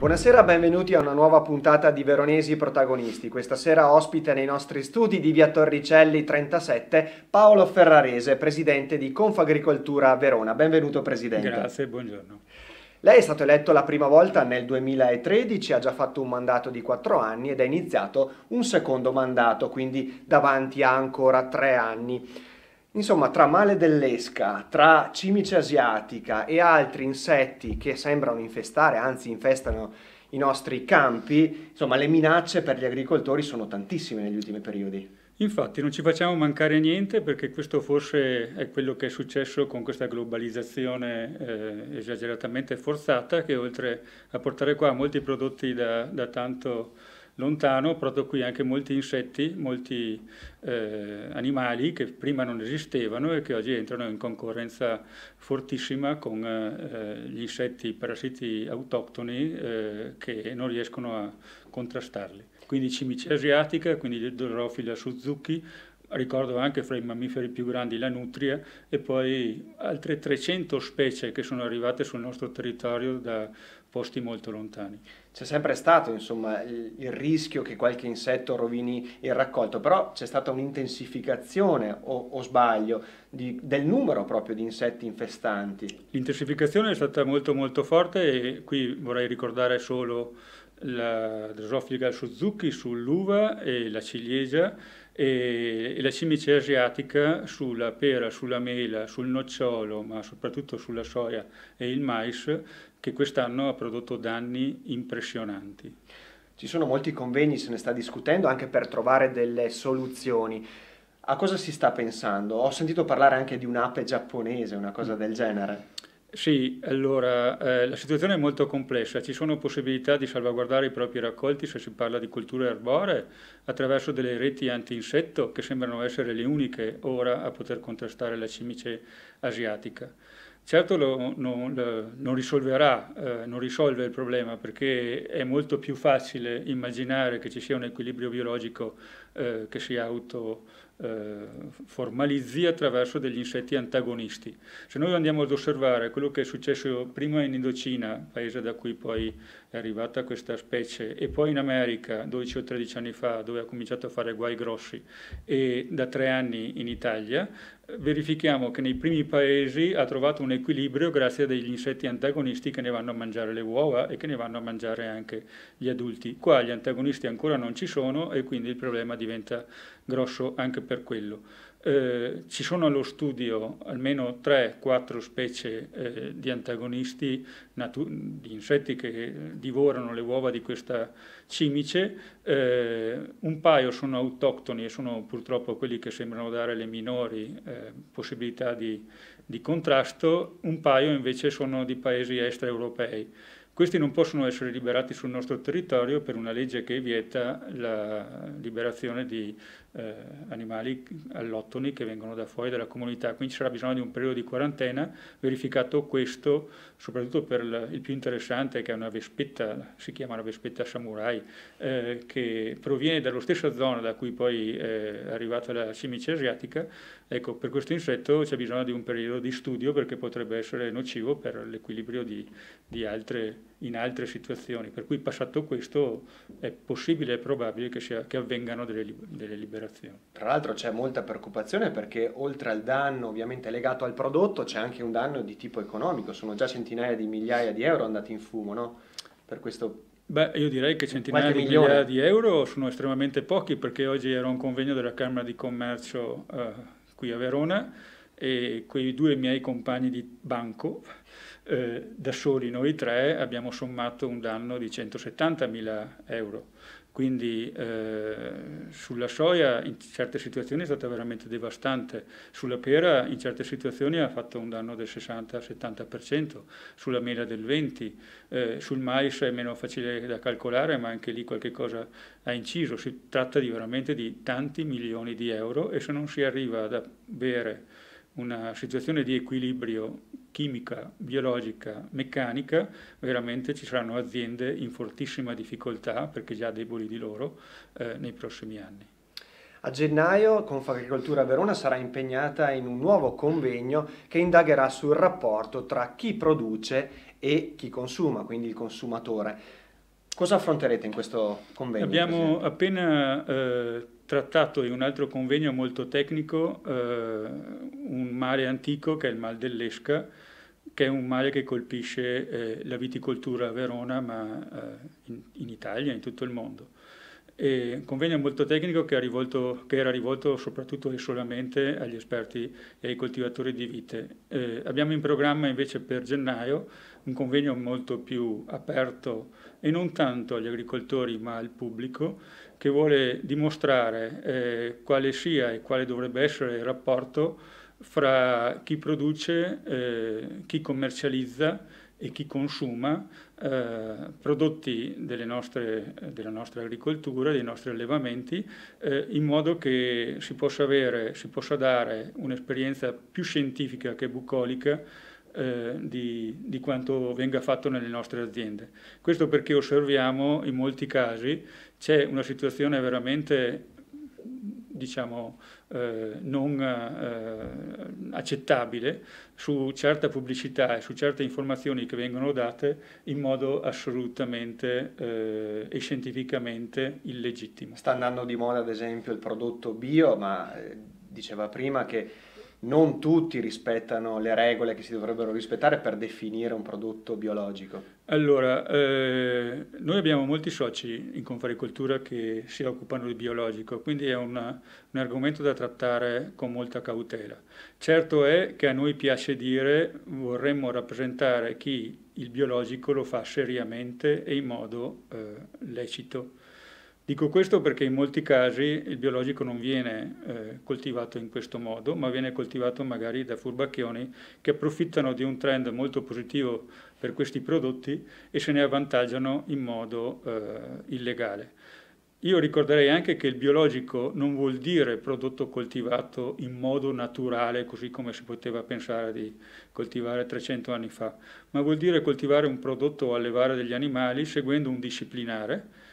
Buonasera, benvenuti a una nuova puntata di Veronesi Protagonisti. Questa sera ospite nei nostri studi di Via Torricelli 37 Paolo Ferrarese, presidente di Confagricoltura Verona. Benvenuto presidente. Grazie, buongiorno. Lei è stato eletto la prima volta nel 2013, ha già fatto un mandato di quattro anni ed è iniziato un secondo mandato, quindi davanti a ancora tre anni. Insomma, tra male dell'esca, tra cimice asiatica e altri insetti che sembrano infestare, anzi infestano i nostri campi, insomma, le minacce per gli agricoltori sono tantissime negli ultimi periodi. Infatti non ci facciamo mancare niente perché questo forse è quello che è successo con questa globalizzazione eh, esageratamente forzata che oltre a portare qua molti prodotti da, da tanto lontano, proprio qui anche molti insetti, molti eh, animali che prima non esistevano e che oggi entrano in concorrenza fortissima con eh, eh gli insetti parassiti autoctoni eh, che non riescono a contrastarli. Quindi cimice asiatica, quindi Dorofila Suzuki, ricordo anche fra i mammiferi più grandi la nutria e poi altre 300 specie che sono arrivate sul nostro territorio da posti molto lontani. C'è sempre stato insomma, il, il rischio che qualche insetto rovini il raccolto, però c'è stata un'intensificazione, o, o sbaglio, di, del numero proprio di insetti infestanti. L'intensificazione è stata molto molto forte e qui vorrei ricordare solo la Drosophila suzuki sull'uva e la ciliegia e, la cimice asiatica sulla pera, sulla mela, sul nocciolo, ma soprattutto sulla soia e il mais, che quest'anno ha prodotto danni impressionanti. Ci sono molti convegni, se ne sta discutendo anche per trovare delle soluzioni. A cosa si sta pensando? Ho sentito parlare anche di un'ape giapponese, una cosa del genere. Sì, allora eh, la situazione è molto complessa, ci sono possibilità di salvaguardare i propri raccolti se si parla di culture arboree attraverso delle reti anti-insetto che sembrano essere le uniche ora a poter contrastare la cimice asiatica. Certo lo, non, lo, non, risolverà, eh, non risolve il problema perché è molto più facile immaginare che ci sia un equilibrio biologico eh, che si auto eh, formalizzi attraverso degli insetti antagonisti. Se noi andiamo ad osservare quello che è successo prima in Indocina, paese da cui poi è arrivata questa specie, e poi in America 12 o 13 anni fa, dove ha cominciato a fare guai grossi, e da tre anni in Italia, verifichiamo che nei primi paesi ha trovato un equilibrio grazie a degli insetti antagonisti che ne vanno a mangiare le uova e che ne vanno a mangiare anche gli adulti. Qua gli antagonisti ancora non ci sono e quindi il problema diventa grosso anche per quello. Eh, ci sono allo studio almeno 3-4 specie eh, di antagonisti di insetti che divorano le uova di questa cimice, eh, un paio sono autoctoni e sono purtroppo quelli che sembrano dare le minori eh, possibilità di, di contrasto, un paio invece sono di paesi extraeuropei. Questi non possono essere liberati sul nostro territorio per una legge che vieta la liberazione di eh, animali all'ottoni che vengono da fuori dalla comunità, quindi ci sarà bisogno di un periodo di quarantena, verificato questo soprattutto per il più interessante che è una vespetta, si chiama la vespetta samurai, eh, che proviene dalla stessa zona da cui poi eh, è arrivata la cimice asiatica, ecco per questo insetto c'è bisogno di un periodo di studio perché potrebbe essere nocivo per l'equilibrio di, di altre in altre situazioni, per cui passato questo è possibile e probabile che, sia, che avvengano delle, delle, liberazioni. Tra l'altro c'è molta preoccupazione perché oltre al danno ovviamente legato al prodotto c'è anche un danno di tipo economico, sono già centinaia di migliaia di euro andati in fumo no? per questo Beh, io direi che centinaia di migliaia di euro sono estremamente pochi perché oggi era un convegno della Camera di Commercio eh, qui a Verona e quei due miei compagni di banco eh, da soli noi tre abbiamo sommato un danno di 170.000 euro. Quindi eh, sulla soia in certe situazioni è stata veramente devastante, sulla pera in certe situazioni ha fatto un danno del 60-70%, sulla mela del 20%, eh, sul mais è meno facile da calcolare ma anche lì qualche cosa ha inciso, si tratta di veramente di tanti milioni di euro e se non si arriva ad avere una situazione di equilibrio chimica, biologica, meccanica, veramente ci saranno aziende in fortissima difficoltà, perché già deboli di loro, eh, nei prossimi anni. A gennaio Confagricoltura Verona sarà impegnata in un nuovo convegno che indagherà sul rapporto tra chi produce e chi consuma, quindi il consumatore. Cosa affronterete in questo convegno? Abbiamo Presidente? appena eh, trattato in un altro convegno molto tecnico eh, un mare antico che è il mal dell'Esca, che è un mare che colpisce eh, la viticoltura a Verona, ma eh, in, in, Italia, in tutto il mondo. E un convegno molto tecnico che, rivolto, che, era rivolto soprattutto e solamente agli esperti e ai coltivatori di vite. Eh, abbiamo in programma invece per gennaio un convegno molto più aperto e non tanto agli agricoltori ma al pubblico che vuole dimostrare eh, quale sia e quale dovrebbe essere il rapporto fra chi produce, eh, chi commercializza e chi consuma eh, prodotti nostre, della nostra agricoltura, dei nostri allevamenti, eh, in modo che si possa, avere, si possa dare un'esperienza più scientifica che bucolica eh, di, di, quanto venga fatto nelle nostre aziende. Questo perché osserviamo in molti casi c'è una situazione veramente diciamo, eh, non eh, accettabile su certa pubblicità e su certe informazioni che vengono date in modo assolutamente eh, e scientificamente illegittimo. Sta andando di moda ad esempio il prodotto bio, ma eh, diceva prima che non tutti rispettano le regole che si dovrebbero rispettare per definire un prodotto biologico? Allora, eh, noi abbiamo molti soci in Confaricoltura che si occupano di biologico, quindi è una, un argomento da trattare con molta cautela. Certo è che a noi piace dire vorremmo rappresentare chi il biologico lo fa seriamente e in modo eh, lecito. Dico questo perché in molti casi il biologico non viene eh, coltivato in questo modo, ma viene coltivato magari da furbacchioni che approfittano di un trend molto positivo per questi prodotti e se ne avvantaggiano in modo eh, illegale. Io ricorderei anche che il biologico non vuol dire prodotto coltivato in modo naturale, così come si poteva pensare di coltivare 300 anni fa, ma vuol dire coltivare un prodotto o allevare degli animali seguendo un disciplinare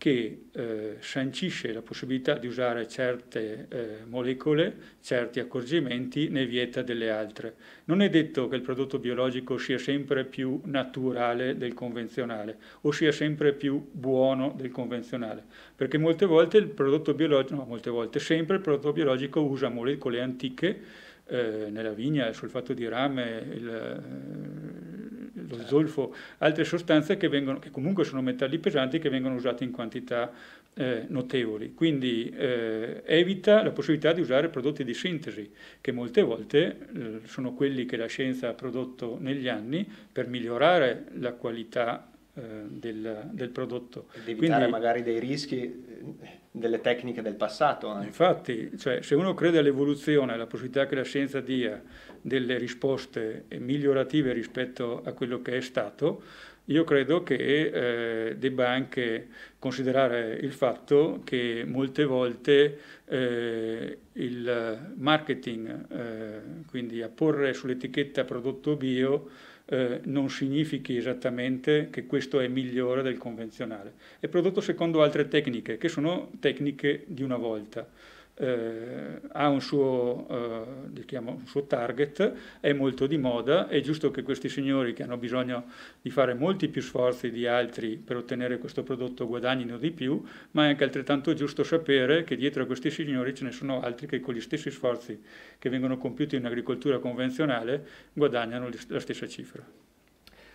che eh, sancisce la possibilità di usare certe eh, molecole, certi accorgimenti, ne vieta delle altre. Non è detto che il prodotto biologico sia sempre più naturale del convenzionale o sia sempre più buono del convenzionale, perché molte volte il prodotto biologico, no, molte volte sempre il prodotto biologico usa molecole antiche eh, nella vigna, il sulfato di rame, il, lo zolfo, altre sostanze che, vengono, che, comunque sono metalli pesanti che vengono usati in quantità eh, notevoli. Quindi eh, evita la possibilità di usare prodotti di sintesi, che molte volte eh, sono quelli che la scienza ha prodotto negli anni per migliorare la qualità eh, del, del, prodotto. Ed evitare Quindi, magari dei rischi eh, delle tecniche del passato. Eh. Infatti, cioè, se uno crede all'evoluzione, alla possibilità che la scienza dia delle risposte migliorative rispetto a quello che è stato, io credo che eh, debba anche considerare il fatto che molte volte eh, il marketing, eh, quindi apporre sull'etichetta prodotto bio, eh, non significhi esattamente che questo è migliore del convenzionale. È prodotto secondo altre tecniche, che sono tecniche di una volta eh, ha un suo, eh, un suo, target, è molto di moda, è giusto che questi signori che hanno bisogno di fare molti più sforzi di altri per ottenere questo prodotto guadagnino di più, ma è anche altrettanto giusto sapere che dietro a questi signori ce ne sono altri che con gli stessi sforzi che vengono compiuti in agricoltura convenzionale guadagnano la stessa cifra.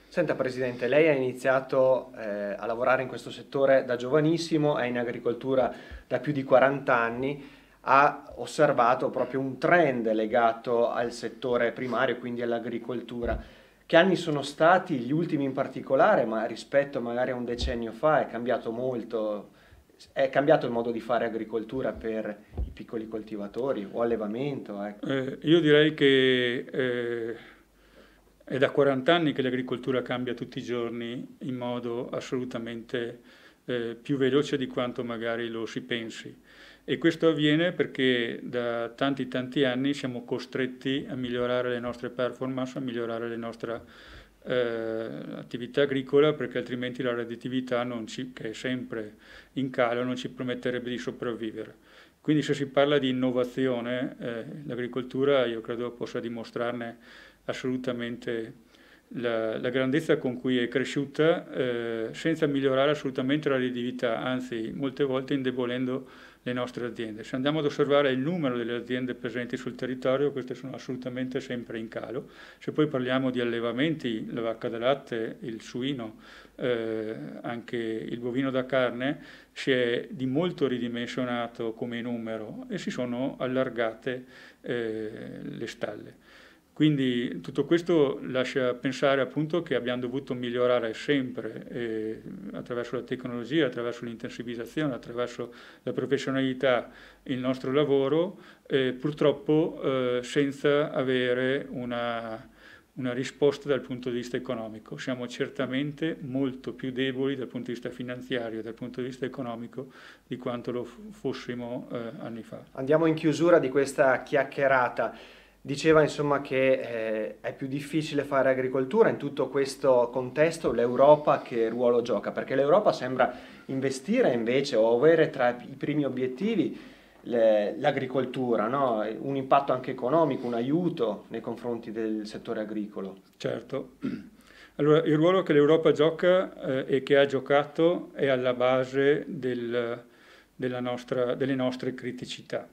Senta Presidente, lei ha iniziato eh, a lavorare in questo settore da giovanissimo, è in agricoltura da più di 40 anni ha osservato proprio un trend legato al settore primario, quindi all'agricoltura. Che anni sono stati gli ultimi in particolare, ma rispetto magari a un decennio fa è cambiato molto, è cambiato il modo di fare agricoltura per i piccoli coltivatori o allevamento? Ecco. Eh, io direi che eh, è da 40 anni che l'agricoltura cambia tutti i giorni in modo assolutamente eh, più veloce di quanto magari lo si pensi. E questo avviene perché da tanti tanti anni siamo costretti a migliorare le nostre performance, a migliorare la nostra eh, attività agricola perché altrimenti la redditività ci, che è sempre in calo non ci permetterebbe di sopravvivere. Quindi se si parla di innovazione, eh, l'agricoltura io credo possa dimostrarne assolutamente la, la, grandezza con cui è cresciuta eh, senza migliorare assolutamente la redditività, anzi molte volte indebolendo le nostre aziende. Se andiamo ad osservare il numero delle aziende presenti sul territorio, queste sono assolutamente sempre in calo. Se poi parliamo di allevamenti, la vacca da latte, il suino, eh, anche il bovino da carne, si è di molto ridimensionato come numero e si sono allargate eh, le stalle. Quindi tutto questo lascia pensare appunto che abbiamo dovuto migliorare sempre eh, attraverso la tecnologia, attraverso l'intensivizzazione, attraverso la professionalità il nostro lavoro, eh, purtroppo eh, senza avere una, una risposta dal punto di vista economico. Siamo certamente molto più deboli dal punto di vista finanziario, dal punto di vista economico, di quanto lo fossimo eh, anni fa. Andiamo in chiusura di questa chiacchierata. Diceva insomma che eh, è più difficile fare agricoltura in tutto questo contesto, l'Europa che ruolo gioca? Perché l'Europa sembra investire invece o avere tra i primi obiettivi l'agricoltura, no? un impatto anche economico, un aiuto nei confronti del settore agricolo. Certo. Allora, il ruolo che l'Europa gioca eh, e che ha giocato è alla base del, nostra, delle nostre criticità.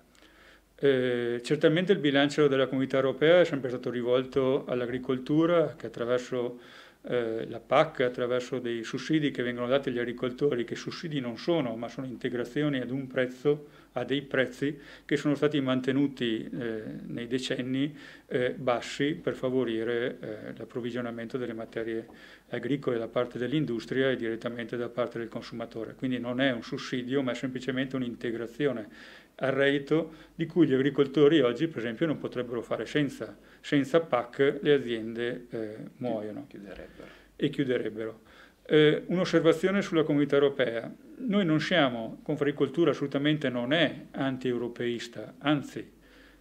Eh, certamente il bilancio della comunità europea è sempre stato rivolto all'agricoltura che attraverso eh, la PAC, attraverso dei sussidi che vengono dati agli agricoltori, che sussidi non sono, ma sono integrazioni ad un prezzo, a dei prezzi che sono stati mantenuti eh, nei decenni eh, bassi per favorire eh, l'approvvigionamento delle materie agricole da parte dell'industria e direttamente da parte del consumatore. Quindi non è un sussidio, ma è semplicemente un'integrazione al reddito di cui gli agricoltori oggi per esempio non potrebbero fare senza. Senza PAC le aziende eh, muoiono chiuderebbero. e chiuderebbero. Eh, un'osservazione sulla comunità europea. Noi non siamo, Confagricoltura assolutamente non è anti-europeista, anzi,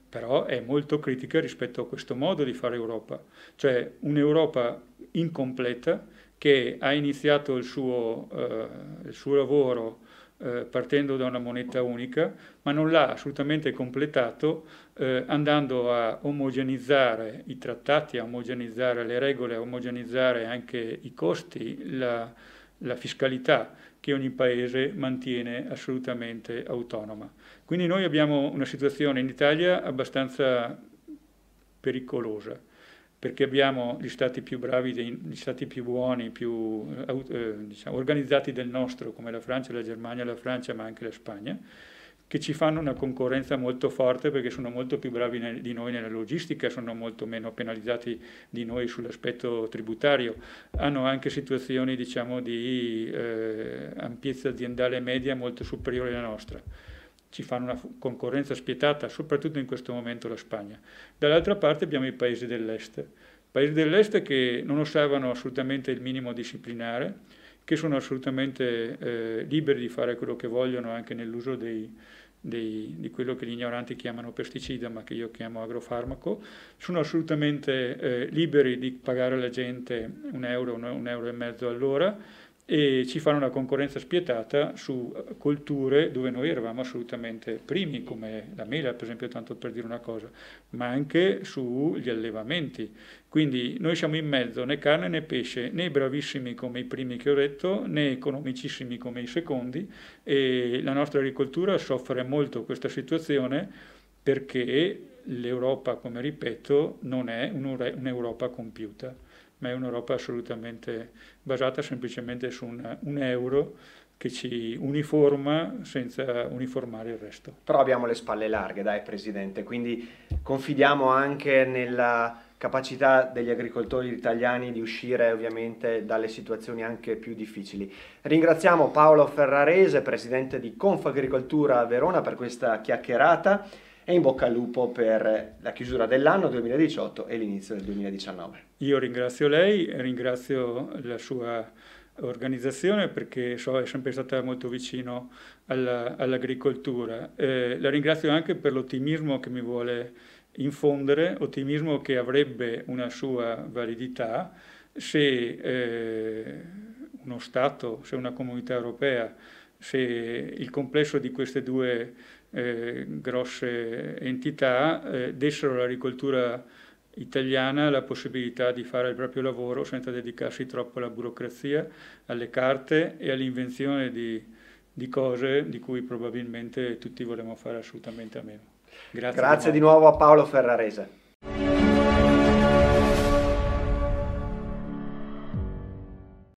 però è molto critica rispetto a questo modo di fare Europa, cioè un'Europa incompleta che ha iniziato il suo, eh, il suo lavoro eh, partendo da una moneta unica, ma non l'ha assolutamente completato eh, andando a omogeneizzare i trattati, a omogeneizzare le regole, a omogeneizzare anche i costi, la, la fiscalità che ogni paese mantiene assolutamente autonoma. Quindi noi abbiamo una situazione in Italia abbastanza pericolosa perché abbiamo gli stati più bravi, gli stati più buoni, più eh, eh, diciamo, organizzati del nostro, come la Francia, la Germania, la Francia, ma anche la Spagna, che ci fanno una concorrenza molto forte perché sono molto più bravi nel, di noi nella logistica, sono molto meno penalizzati di noi sull'aspetto tributario, hanno anche situazioni diciamo, di eh, ampiezza aziendale media molto superiore alla nostra ci fanno una concorrenza spietata, soprattutto in questo momento la Spagna. Dall'altra parte abbiamo i paesi dell'est, paesi dell'est che non osservano assolutamente il minimo disciplinare, che sono assolutamente eh, liberi di fare quello che vogliono anche nell'uso dei, dei, di quello che gli ignoranti chiamano pesticida, ma che io chiamo agrofarmaco, sono assolutamente eh, liberi di pagare alla gente un euro, un euro e mezzo all'ora, e ci fanno una concorrenza spietata su eh, colture dove noi eravamo assolutamente primi, come la mela per esempio, tanto per dire una cosa, ma anche sugli allevamenti. Quindi noi siamo in mezzo, né carne né pesce, né bravissimi come i primi che ho detto, né economicissimi come i secondi e la nostra agricoltura soffre molto questa situazione perché l'Europa, come ripeto, non è un'Europa compiuta ma è un'Europa assolutamente basata semplicemente su una, un euro che ci uniforma senza uniformare il resto. Però abbiamo le spalle larghe, dai Presidente, quindi confidiamo anche nella capacità degli agricoltori italiani di uscire ovviamente dalle situazioni anche più difficili. Ringraziamo Paolo Ferrarese, Presidente di Confagricoltura Verona, per questa chiacchierata e in bocca al lupo per la chiusura dell'anno 2018 e l'inizio del 2019. Io ringrazio lei, ringrazio la sua organizzazione perché so è sempre stata molto vicino alla, all'agricoltura. Eh, la ringrazio anche per l'ottimismo che mi vuole infondere, ottimismo che avrebbe una sua validità se eh, uno Stato, se una comunità europea, se il complesso di queste due eh, grosse entità eh, dessero all'agricoltura italiana la possibilità di fare il proprio lavoro senza dedicarsi troppo alla burocrazia, alle carte e all'invenzione di, di cose di cui probabilmente tutti vorremmo fare assolutamente a meno. Grazie, Grazie di nuovo a Paolo Ferrarese.